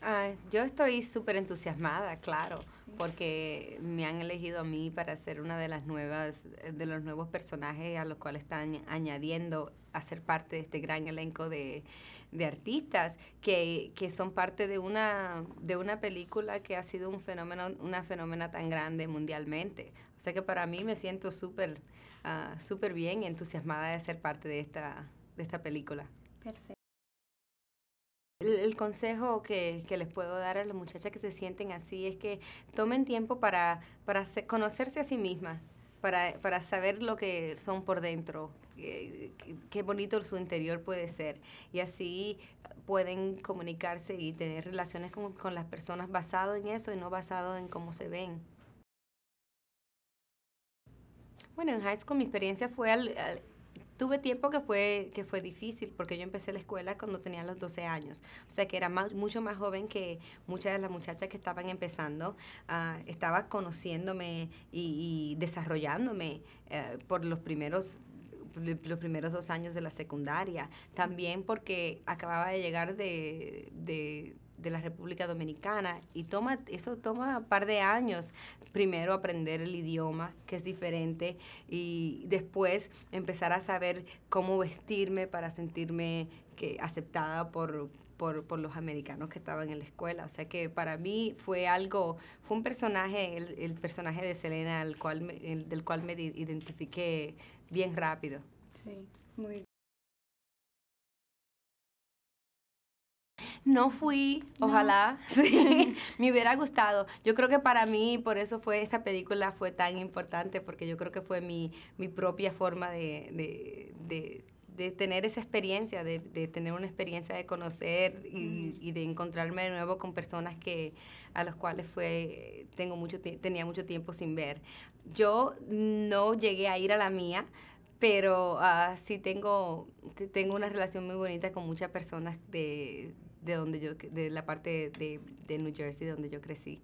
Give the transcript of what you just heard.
Ah, yo estoy súper entusiasmada, claro, porque me han elegido a mí para ser una de las nuevas, de los nuevos personajes a los cuales están añadiendo a ser parte de este gran elenco de, de artistas que, que, son parte de una, de una película que ha sido un fenómeno, una fenómena tan grande mundialmente. O sea que para mí me siento súper, ah, bien entusiasmada de ser parte de esta, de esta película. Perfecto el consejo que, que, les puedo dar a las muchachas que se sienten así es que tomen tiempo para, para conocerse a sí mismas, para, para saber lo que son por dentro, eh, qué bonito su interior puede ser. Y así pueden comunicarse y tener relaciones con, con las personas basado en eso y no basado en cómo se ven. Bueno, en high school mi experiencia fue al Tuve tiempo que fue, que fue difícil porque yo empecé la escuela cuando tenía los 12 años, o sea que era mucho más joven que muchas de las muchachas que estaban empezando. Ah, estaba conociéndome y, desarrollándome eh, por los primeros los primeros dos años de la secundaria, también porque acababa de llegar de de la República Dominicana y toma, eso toma un par de años primero aprender el idioma, que es diferente, y después empezar a saber cómo vestirme para sentirme que, aceptada por, los americanos que estaban en la escuela. O sea que para mí fue algo, fue un personaje, el, personaje de Selena, al cual del cual me identifiqué bien rápido. Sí, muy No fui, ojalá, sí, me hubiera gustado. Yo creo que para mí, por eso fue esta película fue tan importante, porque yo creo que fue mi, mi propia forma de, tener esa experiencia, de, de, tener una experiencia de conocer y, de encontrarme de nuevo con personas que a las cuales fue tengo mucho tenía mucho tiempo sin ver. Yo no llegué a ir a la mía, pero ah, sí tengo, tengo una relación muy bonita con muchas personas de, de donde yo, de la parte de, de New Jersey, donde yo crecí.